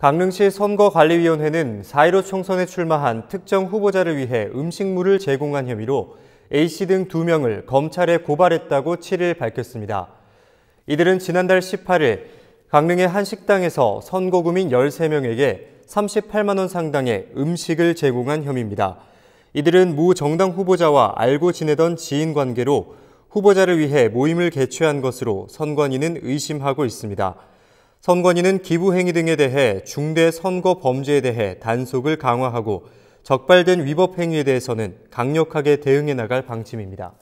강릉시 선거관리위원회는 4.15 총선에 출마한 특정 후보자를 위해 음식물을 제공한 혐의로 A씨 등 2명을 검찰에 고발했다고 7일 밝혔습니다. 이들은 지난달 18일 강릉의 한 식당에서 선거구민 13명에게 38만 원 상당의 음식을 제공한 혐의입니다. 이들은 무 정당 후보자와 알고 지내던 지인 관계로 후보자를 위해 모임을 개최한 것으로 선관위는 의심하고 있습니다. 선관위는 기부 행위 등에 대해 중대 선거 범죄에 대해 단속을 강화하고 적발된 위법 행위에 대해서는 강력하게 대응해 나갈 방침입니다.